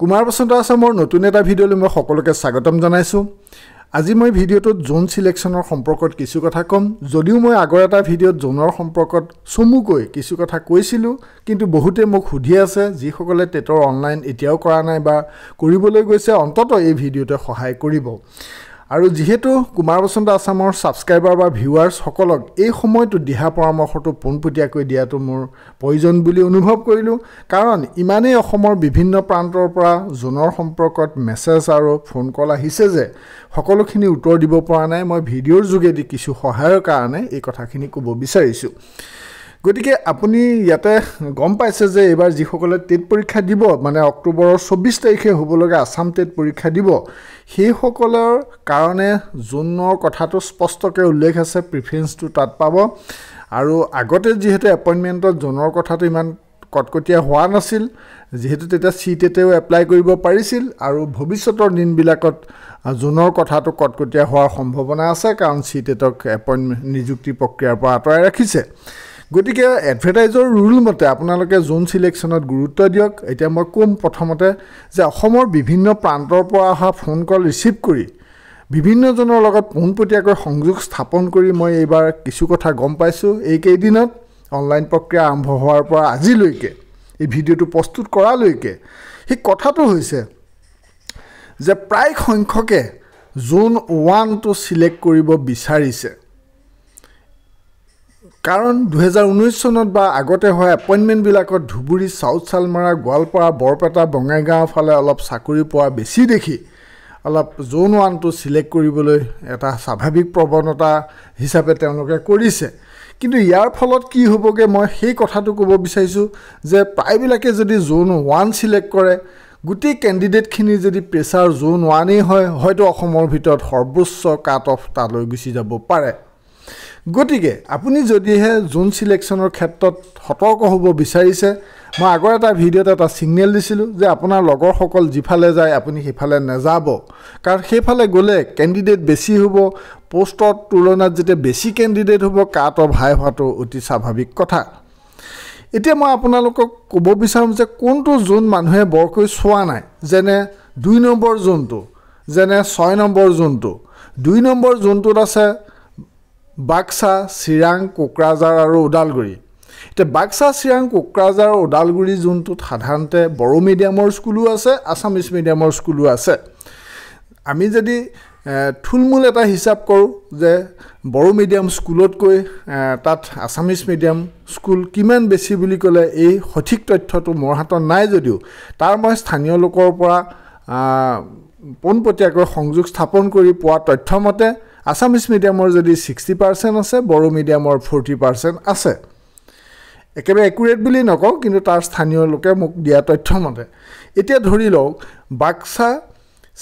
কুমাৰ বসন্ত আছামৰ নতুন এটা ভিডিঅ'লৈ মই সকলোকে স্বাগতম জনাইছোঁ আজি মই ভিডিঅ'টোত জোন ছিলেকশ্যনৰ সম্পৰ্কত কিছু কথা ক'ম যদিও মই আগৰ এটা ভিডিঅ'ত জোনৰ সম্পৰ্কত চমুকৈ কিছু কথা কৈছিলোঁ কিন্তু বহুতে মোক সুধি আছে যিসকলে টেটৰ অনলাইন এতিয়াও কৰা নাই বা কৰিবলৈ গৈছে অন্ততঃ এই ভিডিঅ'টোৱে সহায় কৰিব আৰু যিহেতু কুমাৰ বসন্ত আছামৰ ছাবস্ক্ৰাইবাৰ বা ভিউৱাৰ্ছসকলক এই সময়টো দিহা পৰামৰ্শটো পোনপটীয়াকৈ দিয়াটো মোৰ প্ৰয়োজন বুলি অনুভৱ কৰিলোঁ কাৰণ ইমানেই অসমৰ বিভিন্ন প্ৰান্তৰ পৰা জোনৰ সম্পৰ্কত মেছেজ আৰু ফোন কল আহিছে যে সকলোখিনি উত্তৰ দিব পৰা নাই মই ভিডিঅ'ৰ যোগেদি কিছু সহায়ৰ কাৰণে এই কথাখিনি ক'ব বিচাৰিছোঁ গতিকে আপুনি ইয়াতে গম পাইছে যে এইবাৰ যিসকলে টেট পৰীক্ষা দিব মানে অক্টোবৰৰ চৌব্বিছ তাৰিখে হ'ব লগা আছাম টেট পৰীক্ষা দিব সেইসকলৰ কাৰণে জুনৰ কথাটো স্পষ্টকৈ উল্লেখ আছে প্ৰিফাৰেঞ্চটো তাত পাব আৰু আগতে যিহেতু এপইণ্টমেণ্টত জুনৰ কথাটো ইমান কটকটীয়া হোৱা নাছিল যিহেতু তেতিয়া চি টেটেও এপ্লাই কৰিব পাৰিছিল আৰু ভৱিষ্যতৰ দিনবিলাকত জুনৰ কথাটো কটকটীয়া হোৱাৰ সম্ভাৱনা আছে কাৰণ চি টেটক এপইণ্টমেণ্ট নিযুক্তি প্ৰক্ৰিয়াৰ পৰা আঁতৰাই ৰাখিছে গতিকে এডভাৰটাইজৰ ৰুল মতে আপোনালোকে জোন চিলেকশ্যনত গুৰুত্ব দিয়ক এতিয়া মই ক'ম প্ৰথমতে যে অসমৰ বিভিন্ন প্ৰান্তৰ পৰা অহা ফোন কল ৰিচিভ কৰি বিভিন্নজনৰ লগত পোনপটীয়াকৈ সংযোগ স্থাপন কৰি মই এইবাৰ কিছু কথা গম পাইছোঁ এইকেইদিনত অনলাইন প্ৰক্ৰিয়া আৰম্ভ হোৱাৰ পৰা আজিলৈকে এই ভিডিঅ'টো প্ৰস্তুত কৰালৈকে সেই কথাটো হৈছে যে প্ৰায় সংখ্যকে জোন ওৱানটো চিলেক্ট কৰিব বিচাৰিছে কাৰণ দুহেজাৰ ঊনৈছ চনত বা আগতে হোৱা এপইণ্টমেণ্টবিলাকত ধুবুৰী চাউথ চালমাৰা গোৱালপাৰা বৰপেটা বঙাইগাঁও ফালে অলপ চাকৰি পোৱা বেছি দেখি অলপ জ'ন ওৱানটো চিলেক্ট কৰিবলৈ এটা স্বাভাৱিক প্ৰৱণতা হিচাপে তেওঁলোকে কৰিছে কিন্তু ইয়াৰ ফলত কি হ'বগৈ মই সেই কথাটো ক'ব বিচাৰিছোঁ যে প্ৰায়বিলাকে যদি জ'ন ওৱান চিলেক্ট কৰে গোটেই কেণ্ডিডেটখিনি যদি প্ৰেছাৰ জ'ন ওৱানেই হয় হয়তো অসমৰ ভিতৰত সৰ্বোচ্চ কাট অফ তালৈ গুচি যাব পাৰে গতিকে আপুনি যদিহে জোন চিলেকশ্যনৰ ক্ষেত্ৰত সতৰ্ক হ'ব বিচাৰিছে মই আগৰ এটা ভিডিঅ'ত এটা ছিগনেল দিছিলোঁ যে আপোনাৰ লগৰসকল যিফালে যায় আপুনি সেইফালে নাযাব কাৰণ সেইফালে গ'লে কেণ্ডিডেট বেছি হ'ব প'ষ্টৰ তুলনাত যেতিয়া বেছি কেণ্ডিডেট হ'ব কাটৰ ভাই হোৱাটো অতি স্বাভাৱিক কথা এতিয়া মই আপোনালোকক ক'ব বিচাৰোঁ যে কোনটো জোন মানুহে বৰকৈ চোৱা নাই যেনে দুই নম্বৰ জোনটো যেনে ছয় নম্বৰ জোনটো দুই নম্বৰ জোনটোত আছে বাক্সা চিৰাং কোকৰাঝাৰ আৰু ওদালগুৰি এতিয়া বাক্সা চিৰাং কোকৰাঝাৰ ওদালগুৰি যোনটোত সাধাৰণতে বড়ো মিডিয়ামৰ স্কুলো আছে আছামিজ মিডিয়ামৰ স্কুলো আছে আমি যদি থুলমূল এটা হিচাপ কৰোঁ যে বড়ো মিডিয়াম স্কুলতকৈ তাত আছামিজ মিডিয়াম স্কুল কিমান বেছি বুলি ক'লে এই সঠিক তথ্যটো মোৰ হাতত নাই যদিও তাৰ মই স্থানীয় লোকৰ পৰা পোনপটীয়াকৈ সংযোগ স্থাপন কৰি পোৱা তথ্যমতে আছামিজ মিডিয়ামৰ যদি ছিক্সটি পাৰ্চেণ্ট আছে বড়ো মিডিয়ামৰ ফৰ্টি পাৰ্চেণ্ট আছে একেবাৰে একুৰেট বুলি নকওঁ কিন্তু তাৰ স্থানীয় লোকে মোক দিয়া তথ্যমতে এতিয়া ধৰি লওক বাক্সা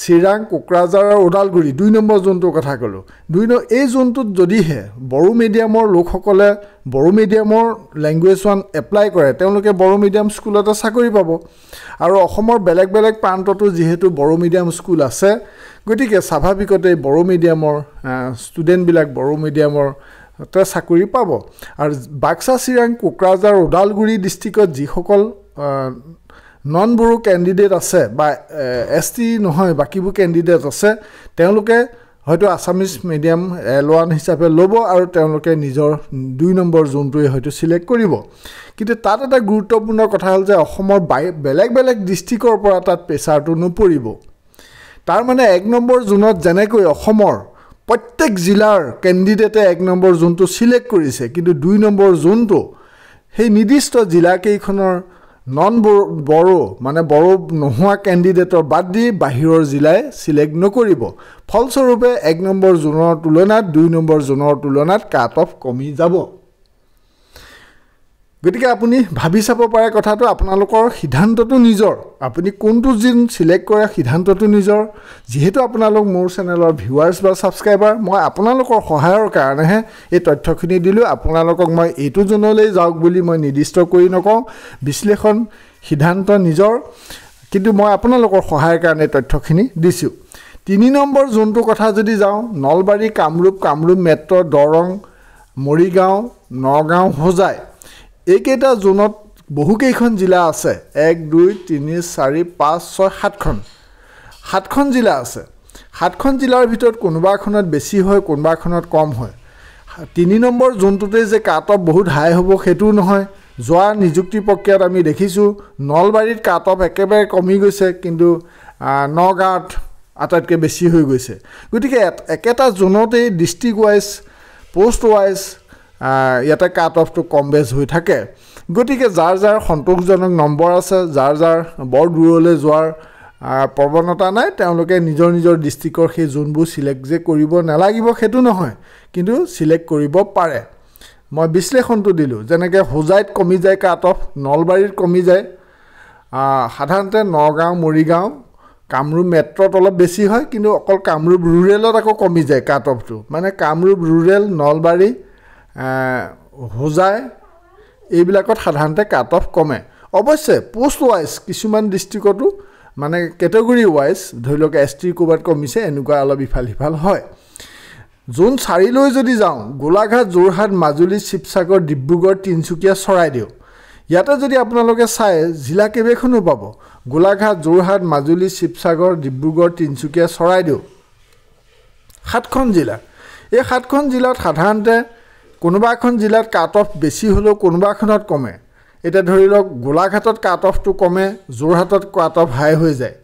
চিৰাং কোকৰাঝাৰ আৰু ওদালগুৰি দুই নম্বৰ জোনটোৰ কথা ক'লোঁ দুই ন এই জোনটোত যদিহে বড়ো মিডিয়ামৰ লোকসকলে বড়ো মিডিয়ামৰ লেংগুৱেজ ওৱান এপ্লাই কৰে তেওঁলোকে বড়ো মিডিয়াম স্কুলতে চাকৰি পাব আৰু অসমৰ বেলেগ বেলেগ প্ৰান্ততো যিহেতু বড়ো মিডিয়াম স্কুল আছে গতিকে স্বাভাৱিকতে বড়ো মিডিয়ামৰ ষ্টুডেণ্টবিলাক বড়ো মিডিয়ামৰতে চাকৰি পাব আৰু বাক্সা চিৰাং কোকৰাঝাৰ ওদালগুৰি ডিষ্ট্ৰিক্টত যিসকল নন বড়ো কেণ্ডিডেট আছে বা এছ টি নহয় বাকীবোৰ কেণ্ডিডেট আছে তেওঁলোকে হয়তো আছামিজ মিডিয়াম এল ওৱান হিচাপে ল'ব আৰু তেওঁলোকে নিজৰ দুই নম্বৰ জোনটোৱে হয়তো চিলেক্ট কৰিব কিন্তু তাত এটা গুৰুত্বপূৰ্ণ কথা হ'ল যে অসমৰ বাই বেলেগ বেলেগ ডিষ্ট্ৰিক্টৰ পৰা তাত প্ৰেচাৰটো নপৰিব তাৰমানে এক নম্বৰ জোনত যেনেকৈ অসমৰ প্ৰত্যেক জিলাৰ কেণ্ডিডেটে এক নম্বৰ জোনটো চিলেক্ট কৰিছে কিন্তু দুই নম্বৰ জোনটো সেই নিৰ্দিষ্ট জিলাকেইখনৰ নন বড়ো মানে বড়ো নোহোৱা কেণ্ডিডেটৰ বাদ দি বাহিৰৰ জিলাই চিলেক্ট নকৰিব ফলস্বৰূপে এক নম্বৰ জোনৰ তুলনাত দুই নম্বৰ জোনৰ তুলনাত কাট অফ কমি যাব গতিকে আপুনি ভাবি চাব পাৰে কথাটো আপোনালোকৰ সিদ্ধান্তটো নিজৰ আপুনি কোনটো জিন ছিলেক্ট কৰে সিদ্ধান্তটো নিজৰ যিহেতু আপোনালোক মোৰ চেনেলৰ ভিউৱাৰ্ছ বা ছাবস্ক্ৰাইবাৰ মই আপোনালোকৰ সহায়ৰ কাৰণেহে এই তথ্যখিনি দিলোঁ আপোনালোকক মই এইটো জোনলৈ যাওক বুলি মই নিৰ্দিষ্ট কৰি নকওঁ বিশ্লেষণ সিদ্ধান্ত নিজৰ কিন্তু মই আপোনালোকৰ সহায়ৰ কাৰণে তথ্যখিনি দিছোঁ তিনি নম্বৰ যোনটো কথা যদি যাওঁ নলবাৰী কামৰূপ কামৰূপ মেট্ৰ' দৰং মৰিগাঁও নগাঁও হোজাই এইকেইটা জোনত বহুকেইখন জিলা আছে এক দুই তিনি চাৰি পাঁচ ছয় সাতখন সাতখন জিলা আছে সাতখন জিলাৰ ভিতৰত কোনোবা এখনত বেছি হয় কোনোবা এখনত কম হয় তিনি নম্বৰ জোনটোতে যে কাট অফ বহুত হাই হ'ব সেইটোও নহয় যোৱা নিযুক্তি প্ৰক্ৰিয়াত আমি দেখিছোঁ নলবাৰীত কাট অফ একেবাৰে কমি গৈছে কিন্তু নগাঁৱত আটাইতকৈ বেছি হৈ গৈছে গতিকে একেটা জোনতেই ডিষ্ট্ৰিক্ট ৱাইজ প'ষ্ট ৱাইজ ইয়াতে কাট অফটো কম বেছ হৈ থাকে গতিকে যাৰ যাৰ সন্তোষজনক নম্বৰ আছে যাৰ যাৰ বৰ দূৰলৈ যোৱাৰ প্ৰৱণতা নাই তেওঁলোকে নিজৰ নিজৰ ডিষ্ট্ৰিক্টৰ সেই যোনবোৰ চিলেক্ট যে কৰিব নালাগিব সেইটো নহয় কিন্তু চিলেক্ট কৰিব পাৰে মই বিশ্লেষণটো দিলোঁ যেনেকৈ হোজাইত কমি যায় কাট অফ নলবাৰীত কমি যায় সাধাৰণতে নগাঁও মৰিগাঁও কামৰূপ মেট্ৰ'ত অলপ বেছি হয় কিন্তু অকল কামৰূপ ৰুৰেলত আকৌ কমি যায় কাট অফটো মানে কামৰূপ ৰুৰেল নলবাৰী হোজাই এইবিলাকত সাধাৰণতে কাট অফ কমে অৱশ্যে পোষ্ট ৱাইজ কিছুমান ডিষ্ট্ৰিক্টতো মানে কেটেগৰী ৱাইজ ধৰি লওক এছ টি ক'ৰবাত কমিছে এনেকুৱা অলপ ইফাল সিফাল হয় জোন চাৰিলৈ যদি যাওঁ গোলাঘাট যোৰহাট মাজুলী শিৱসাগৰ ডিব্ৰুগড় তিনিচুকীয়া চৰাইদেউ ইয়াতে যদি আপোনালোকে চাই জিলা কেইবাখনো পাব গোলাঘাট যোৰহাট মাজুলী শিৱসাগৰ ডিব্ৰুগড় তিনিচুকীয়া চৰাইদেউ সাতখন জিলা এই সাতখন জিলাত সাধাৰণতে কোনোবা এখন জিলাত কাট অফ বেছি হ'লেও কোনোবা এখনত কমে এতিয়া ধৰি লওক গোলাঘাটত কাট অফটো কমে যোৰহাটত কাট অফ হাই হৈ যায়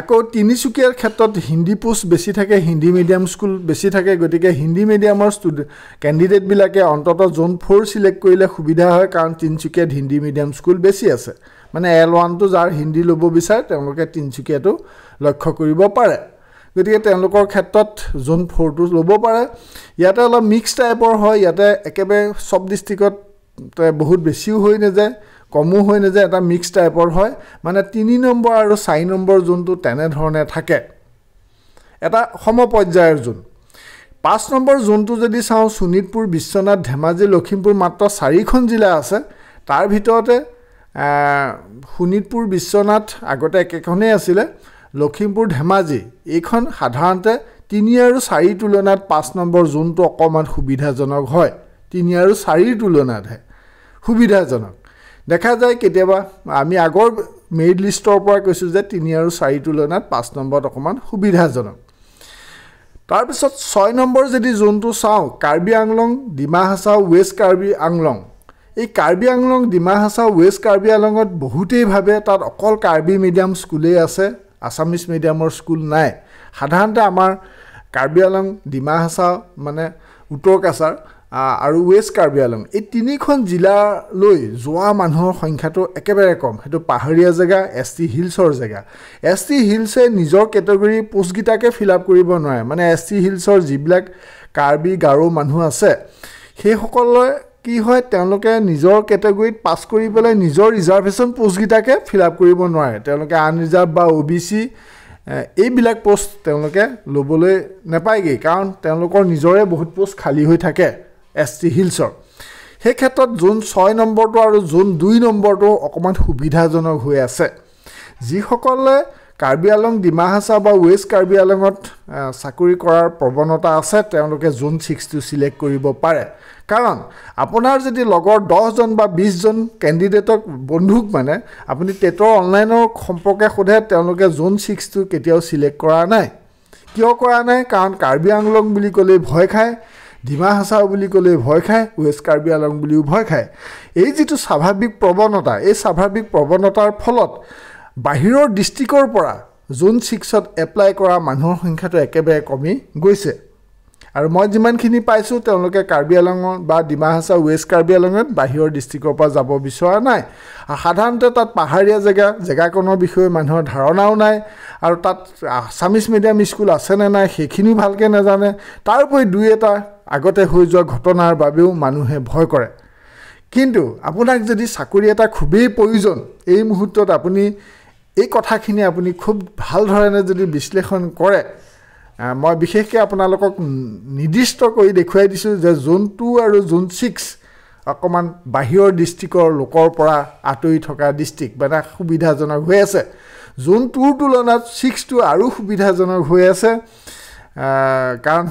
আকৌ তিনিচুকীয়াৰ ক্ষেত্ৰত হিন্দী পোষ্ট বেছি থাকে হিন্দী মিডিয়াম স্কুল বেছি থাকে গতিকে হিন্দী মিডিয়ামৰ ষ্টুডে কেণ্ডিডেটবিলাকে অন্ততঃ জোন ফ'ৰ ছিলেক্ট কৰিলে সুবিধা হয় কাৰণ তিনিচুকীয়াত হিন্দী মিডিয়াম স্কুল বেছি আছে মানে এল ওৱানটো যাৰ হিন্দী ল'ব বিচাৰে তেওঁলোকে তিনিচুকীয়াটো লক্ষ্য কৰিব পাৰে গতিকে তেওঁলোকৰ ক্ষেত্ৰত জোন ফ'ৰটো ল'ব পাৰে ইয়াতে অলপ মিক্স টাইপৰ হয় ইয়াতে একেবাৰে চব ডিষ্ট্ৰিক্টত বহুত বেছিও হৈ নাযায় কমো হৈ নাযায় এটা মিক্স টাইপৰ হয় মানে তিনি নম্বৰ আৰু চাৰি নম্বৰ জোনটো তেনেধৰণে থাকে এটা সমপৰ্যায়ৰ জোন পাঁচ নম্বৰ জোনটো যদি চাওঁ শোণিতপুৰ বিশ্বনাথ ধেমাজি লখিমপুৰ মাত্ৰ চাৰিখন জিলা আছে তাৰ ভিতৰতে শোণিতপুৰ বিশ্বনাথ আগতে একেখনেই আছিলে লখিমপুৰ ধেমাজি এইখন সাধাৰণতে তিনি আৰু চাৰিৰ তুলনাত পাঁচ নম্বৰ জোনটো অকণমান সুবিধাজনক হয় তিনি আৰু চাৰিৰ তুলনাতহে সুবিধাজনক দেখা যায় কেতিয়াবা আমি আগৰ মেৰিট লিষ্টৰ পৰা কৈছোঁ যে তিনি আৰু চাৰিৰ তুলনাত পাঁচ নম্বৰত অকণমান সুবিধাজনক তাৰপিছত ছয় নম্বৰ যদি জোনটো চাওঁ কাৰ্বি আংলং ডিমা হাছা ৱেষ্ট কাৰ্বি আংলং এই কাৰ্বি আংলং ডিমা হাছা ৱেষ্ট কাৰ্বি আংলঙত বহুতেই ভাৱে তাত অকল কাৰ্বি মিডিয়াম স্কুলেই আছে আছামিজ মিডিয়ামৰ স্কুল নাই সাধাৰণতে আমাৰ কাৰ্বি আলং ডিমা হাছা মানে উত্তৰ কাছাৰ আৰু ৱেষ্ট কাৰ্বি আলং এই তিনিখন জিলালৈ যোৱা মানুহৰ সংখ্যাটো একেবাৰে কম সেইটো পাহাৰীয়া জেগা এছ টি হিলছৰ জেগা এছ টি হিলছে নিজৰ কেটেগৰী পোষ্টকেইটাকে ফিল আপ কৰিব নোৱাৰে মানে এছ টি হিলছৰ যিবিলাক কাৰ্বি গাৰো মানুহ আছে সেইসকলৰ কি হয় তেওঁলোকে নিজৰ কেটেগৰীত পাছ কৰি পেলাই নিজৰ ৰিজাৰ্ভেশ্যন পোষ্টকেইটাকে ফিল আপ কৰিব নোৱাৰে তেওঁলোকে আনৰিজাৰ্ভ বা অ' বি চি এইবিলাক পোষ্ট তেওঁলোকে ল'বলৈ নাপায়গৈ কাৰণ তেওঁলোকৰ নিজৰে বহুত পোষ্ট খালী হৈ থাকে এছ টি হিলছৰ সেই ক্ষেত্ৰত জোন ছয় নম্বৰটো আৰু জোন দুই নম্বৰটো অকণমান সুবিধাজনক হৈ আছে যিসকলে কাৰ্বি আলং ডিমা হাছা বা ৱেষ্ট কাৰ্বি আলঙত চাকৰি কৰাৰ প্ৰৱণতা আছে তেওঁলোকে জোন ছিক্সটো চিলেক্ট কৰিব পাৰে কাৰণ আপোনাৰ যদি লগৰ দহজন বা বিছজন কেণ্ডিডেটক বন্ধুক মানে আপুনি টেটৰ অনলাইনৰ সম্পৰ্কে সোধে তেওঁলোকে জোন ছিক্সটো কেতিয়াও চিলেক্ট কৰা নাই কিয় কৰা নাই কাৰণ কাৰ্বি আংলং বুলি ক'লেই ভয় খায় ডিমা হাছাও বুলি ক'লেই ভয় খায় ৱেষ্ট কাৰ্বি আলং বুলিও ভয় খায় এই যিটো স্বাভাৱিক প্ৰৱণতা এই স্বাভাৱিক প্ৰৱণতাৰ ফলত বাহিৰৰ ডিষ্ট্ৰিক্টৰ পৰা জুন ছিক্সত এপ্লাই কৰা মানুহৰ সংখ্যাটো একেবাৰে কমি গৈছে আৰু মই যিমানখিনি পাইছোঁ তেওঁলোকে কাৰ্বি আলঙত বা ডিমা হাছা ৱেষ্ট কাৰ্বি আলঙত বাহিৰৰ ডিষ্ট্ৰিক্টৰ পৰা যাব বিচৰা নাই সাধাৰণতে তাত পাহাৰীয়া জেগা জেগাকণৰ বিষয়ে মানুহৰ ধাৰণাও নাই আৰু তাত আছামিজ মিডিয়াম স্কুল আছেনে নাই সেইখিনিও ভালকৈ নাজানে তাৰোপৰি দুই এটা আগতে হৈ যোৱা ঘটনাৰ বাবেও মানুহে ভয় কৰে কিন্তু আপোনাক যদি চাকৰি এটা খুবেই প্ৰয়োজন এই মুহূৰ্তত আপুনি এই কথাখিনি আপুনি খুব ভাল ধৰণে যদি বিশ্লেষণ কৰে মই বিশেষকৈ আপোনালোকক নিৰ্দিষ্ট কৰি দেখুৱাই দিছোঁ যে জোন টু আৰু জোন ছিক্স অকণমান বাহিৰৰ ডিষ্ট্ৰিক্টৰ লোকৰ পৰা আঁতৰি থকা ডিষ্ট্ৰিক্ট মানে সুবিধাজনক হৈ আছে জোন টুৰ তুলনাত ছিক্সটো আৰু সুবিধাজনক হৈ আছে কাৰণ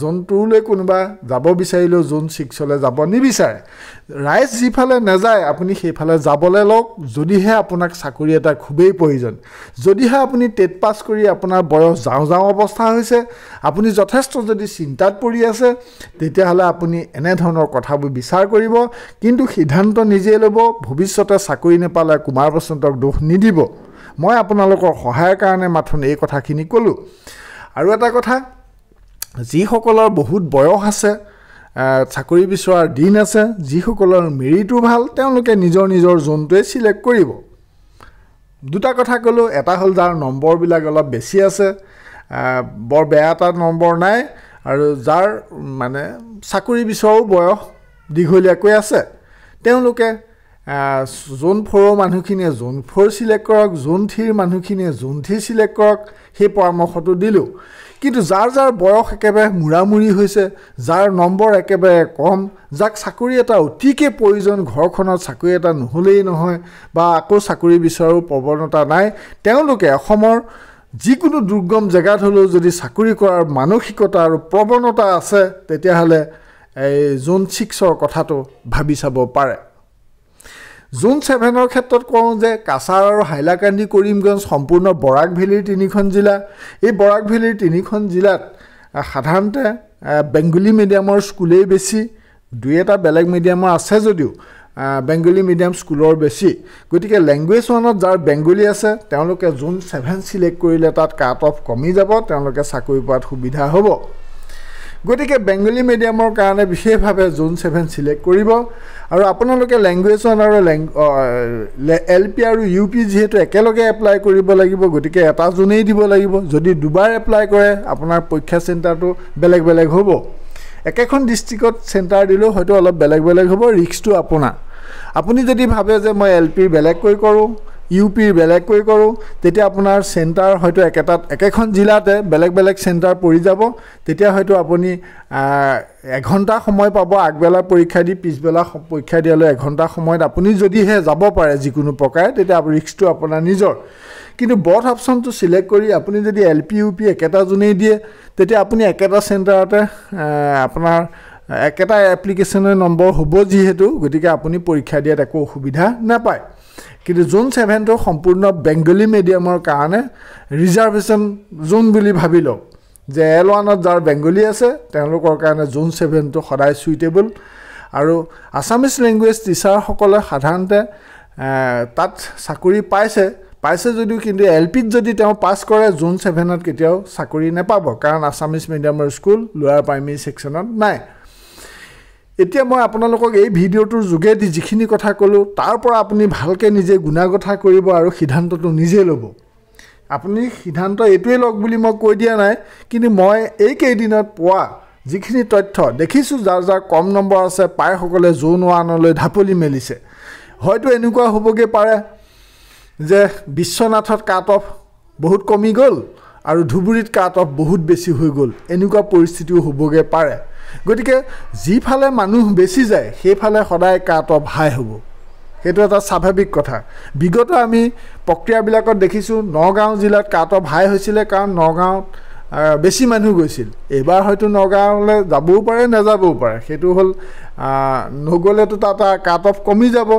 জোন টুলৈ কোনোবা যাব বিচাৰিলেও জোন ছিক্সলৈ যাব নিবিচাৰে ৰাইজ যিফালে নাযায় আপুনি সেইফালে যাবলৈ লওক যদিহে আপোনাক চাকৰি এটা খুবেই প্ৰয়োজন যদিহে আপুনি টেট পাছ কৰি আপোনাৰ বয়স যাওঁ যাওঁ অৱস্থা হৈছে আপুনি যথেষ্ট যদি চিন্তাত পৰি আছে তেতিয়াহ'লে আপুনি এনেধৰণৰ কথাবোৰ বিচাৰ কৰিব কিন্তু সিদ্ধান্ত নিজেই ল'ব ভৱিষ্যতে চাকৰি নেপালে কুমাৰ বসন্তক দোষ নিদিব মই আপোনালোকৰ সহায়ৰ কাৰণে মাথোন এই কথাখিনি ক'লোঁ আৰু এটা কথা যিসকলৰ বহুত বয়স আছে চাকৰি বিচৰাৰ দিন আছে যিসকলৰ মেৰিটো ভাল তেওঁলোকে নিজৰ নিজৰ জোনটোৱে চিলেক্ট কৰিব দুটা কথা ক'লোঁ এটা হ'ল যাৰ নম্বৰবিলাক অলপ বেছি আছে বৰ বেয়া এটা নম্বৰ নাই আৰু যাৰ মানে চাকৰি বিচৰাও বয়স দীঘলীয়াকৈ আছে তেওঁলোকে জোন ফ'ৰৰ মানুহখিনিয়ে জোন ফ'ৰ চিলেক্ট কৰক জোন থ্ৰীৰ মানুহখিনিয়ে জোন থ্ৰী চিলেক্ট কৰক সেই পৰামৰ্শটো দিলোঁ কিন্তু যাৰ যাৰ বয়স একেবাৰে মূৰামূৰি হৈছে যাৰ নম্বৰ একেবাৰে কম যাক চাকৰি এটা অতিকৈ প্ৰয়োজন ঘৰখনত চাকৰি এটা নহ'লেই নহয় বা আকৌ চাকৰি বিচৰাৰো প্ৰৱণতা নাই তেওঁলোকে অসমৰ যিকোনো দুৰ্গম জেগাত হ'লেও যদি চাকৰি কৰাৰ মানসিকতা আৰু প্ৰৱণতা আছে তেতিয়াহ'লে এই জোন ছিক্সৰ কথাটো ভাবি চাব পাৰে জোন ছেভেনৰ ক্ষেত্ৰত কওঁ যে কাছাৰ আৰু হাইলাকান্দি কৰিমগঞ্জ সম্পূৰ্ণ বৰাক ভেলীৰ তিনিখন জিলা এই বৰাক ভেলীৰ তিনিখন জিলাত সাধাৰণতে বেংগলী মিডিয়ামৰ স্কুলেই বেছি দুই এটা বেলেগ মিডিয়ামৰ আছে যদিও বেংগলী মিডিয়াম স্কুলৰ বেছি গতিকে লেংগুৱেজ ওৱানত যাৰ বেংগলী আছে তেওঁলোকে জোন ছেভেন ছিলেক্ট কৰিলে তাত কাট অফ কমি যাব তেওঁলোকে চাকৰি পোৱাত সুবিধা হ'ব গতিকে বেংগলী মিডিয়ামৰ কাৰণে বিশেষভাৱে জোন ছেভেন চিলেক্ট কৰিব আৰু আপোনালোকে লেংগুৱেজত আৰু লেং এল পি আৰু ইউ পি যিহেতু একেলগে এপ্লাই কৰিব লাগিব গতিকে এটা জোনেই দিব লাগিব যদি দুবাৰ এপ্লাই কৰে আপোনাৰ পৰীক্ষা চেণ্টাৰটো বেলেগ বেলেগ হ'ব একেখন ডিষ্ট্ৰিক্টত চেণ্টাৰ দিলেও হয়তো অলপ বেলেগ বেলেগ হ'ব ৰিক্সটো আপোনাৰ আপুনি যদি ভাবে যে মই এল পি বেলেগকৈ কৰোঁ ইউ পিৰ বেলেগকৈ কৰোঁ তেতিয়া আপোনাৰ চেণ্টাৰ হয়তো একেটাত একেখন জিলাতে বেলেগ বেলেগ চেণ্টাৰ পৰি যাব তেতিয়া হয়তো আপুনি এঘণ্টা সময় পাব আগবেলা পৰীক্ষা দি পিছবেলা পৰীক্ষা দিয়ালৈ এঘণ্টা সময়ত আপুনি যদিহে যাব পাৰে যিকোনো প্ৰকাৰে তেতিয়া ৰিক্সটো আপোনাৰ নিজৰ কিন্তু বৰ্থ অপশ্যনটো ছিলেক্ট কৰি আপুনি যদি এল পি ইউ পি একেটা যোনেই দিয়ে তেতিয়া আপুনি একেটা চেণ্টাৰতে আপোনাৰ একেটা এপ্লিকেশ্যনৰ নম্বৰ হ'ব যিহেতু গতিকে আপুনি পৰীক্ষা দিয়াত একো অসুবিধা নাপায় কিন্তু জোন ছেভেনটো সম্পূৰ্ণ বেংগলী মিডিয়ামৰ কাৰণে ৰিজাৰ্ভেশ্যন জোন বুলি ভাবি লওক যে এল ওৱানত যাৰ বেংগলী আছে তেওঁলোকৰ কাৰণে জোন ছেভেনটো সদায় চুইটেবল আৰু আছামিজ লেংগুৱেজ টিচাৰসকলে সাধাৰণতে তাত চাকৰি পাইছে পাইছে যদিও কিন্তু এল পিত যদি তেওঁ পাছ কৰে জোন ছেভেনত কেতিয়াও চাকৰি নাপাব কাৰণ আছামিজ মিডিয়ামৰ স্কুল লোৱাৰ প্ৰাইমেৰী ছেকশ্যনত নাই এতিয়া মই আপোনালোকক এই ভিডিঅ'টোৰ যোগেদি যিখিনি কথা ক'লোঁ তাৰ পৰা আপুনি ভালকৈ নিজে গুণাগথা কৰিব আৰু সিদ্ধান্তটো নিজে ল'ব আপুনি সিদ্ধান্ত এইটোৱে লওক বুলি মই কৈ দিয়া নাই কিন্তু মই এইকেইদিনত পোৱা যিখিনি তথ্য দেখিছোঁ যাৰ যাৰ কম নম্বৰ আছে প্ৰায়সকলে জোন ৱানলৈ ঢাপলি মেলিছে হয়তো এনেকুৱা হ'বগৈ পাৰে যে বিশ্বনাথত কাট অফ বহুত কমি গ'ল আৰু ধুবুৰীত কাট অফ বহুত বেছি হৈ গ'ল এনেকুৱা পৰিস্থিতিও হ'বগৈ পাৰে গতিকে যিফালে মানুহ বেছি যায় সেইফালে সদায় কাট অফ হাই হ'ব সেইটো এটা স্বাভাৱিক কথা বিগত আমি প্ৰক্ৰিয়াবিলাকত দেখিছোঁ নগাঁও জিলাত কাট অফ হাই হৈছিলে কাৰণ নগাঁৱত বেছি মানুহ গৈছিল এইবাৰ হয়তো নগাঁৱলৈ যাবও পাৰে নাযাবও পাৰে সেইটো হ'ল নগ'লেতো তাত কাট অফ কমি যাব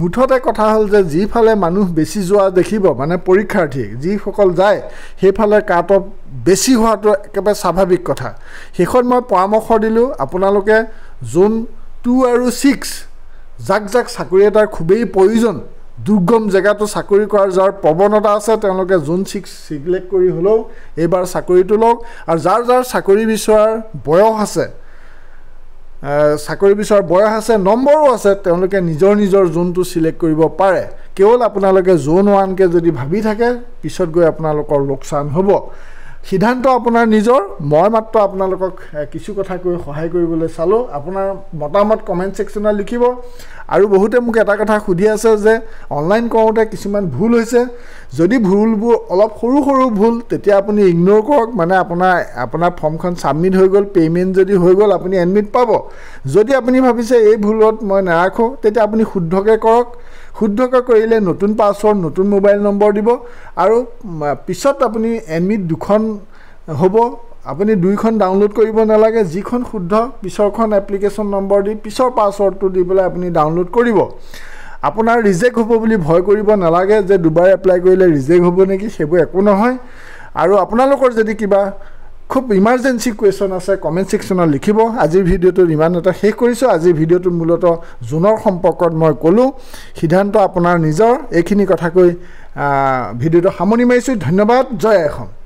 মুঠতে কথা হ'ল যে যিফালে মানুহ বেছি যোৱা দেখিব মানে পৰীক্ষাৰ্থী যিসকল যায় সেইফালে কাট অফ বেছি হোৱাটো একেবাৰে স্বাভাৱিক কথা শেষত মই পৰামৰ্শ দিলোঁ আপোনালোকে জোন টু আৰু ছিক্স যাক যাক চাকৰি এটাৰ খুবেই প্ৰয়োজন দুৰ্গম জেগাটো চাকৰি কৰাৰ যাৰ প্ৰৱণতা আছে তেওঁলোকে জোন ছিক্স চিলেক্ট কৰি হ'লেও এইবাৰ চাকৰিটো লওক আৰু যাৰ যাৰ চাকৰি বিচৰাৰ বয়স আছে চাকৰি বিচৰা বয়স আছে নম্বৰো আছে তেওঁলোকে নিজৰ নিজৰ জোনটো ছিলেক্ট কৰিব পাৰে কেৱল আপোনালোকে জোন ওৱানকৈ যদি ভাবি থাকে পিছত গৈ আপোনালোকৰ লোকচান হ'ব সিদ্ধান্ত আপোনাৰ নিজৰ মই মাত্ৰ আপোনালোকক কিছু কথা কৈ সহায় কৰিবলৈ চালোঁ আপোনাৰ মতামত কমেণ্ট ছেকশ্যনত লিখিব আৰু বহুতে মোক এটা কথা সুধি আছে যে অনলাইন কৰোঁতে কিছুমান ভুল হৈছে যদি ভুলবোৰ অলপ সৰু সৰু ভুল তেতিয়া আপুনি ইগন'ৰ কৰক মানে আপোনাৰ আপোনাৰ ফৰ্মখন ছাবমিট হৈ গ'ল পে'মেণ্ট যদি হৈ গ'ল আপুনি এডমিট পাব যদি আপুনি ভাবিছে এই ভুলত মই নাৰাখোঁ তেতিয়া আপুনি শুদ্ধকৈ কৰক শুদ্ধকৈ কৰিলে নতুন পাছৱৰ্ড নতুন মোবাইল নম্বৰ দিব আৰু পিছত আপুনি এডমিট দুখন হ'ব আপুনি দুইখন ডাউনলোড কৰিব নালাগে যিখন শুদ্ধ পিছৰখন এপ্লিকেশ্যন নম্বৰ দি পিছৰ পাছৱৰ্ডটো দি পেলাই আপুনি ডাউনলোড কৰিব আপোনাৰ ৰিজেক্ট হ'ব বুলি ভয় কৰিব নালাগে যে দুবাৰ এপ্লাই কৰিলে ৰিজেক্ট হ'ব নেকি সেইবোৰ একো নহয় আৰু আপোনালোকৰ যদি কিবা খুব ইমাৰ্জেঞ্চি কুৱেশ্যন আছে কমেণ্ট ছেকশ্যনত লিখিব আজিৰ ভিডিঅ'টো ইমান এটা শেষ কৰিছোঁ আজিৰ ভিডিঅ'টোত মূলতঃ জোনৰ সম্পৰ্কত মই ক'লোঁ সিদ্ধান্ত আপোনাৰ নিজৰ এইখিনি কথাকৈ ভিডিঅ'টো সামৰণি মাৰিছোঁ ধন্যবাদ জয় এখন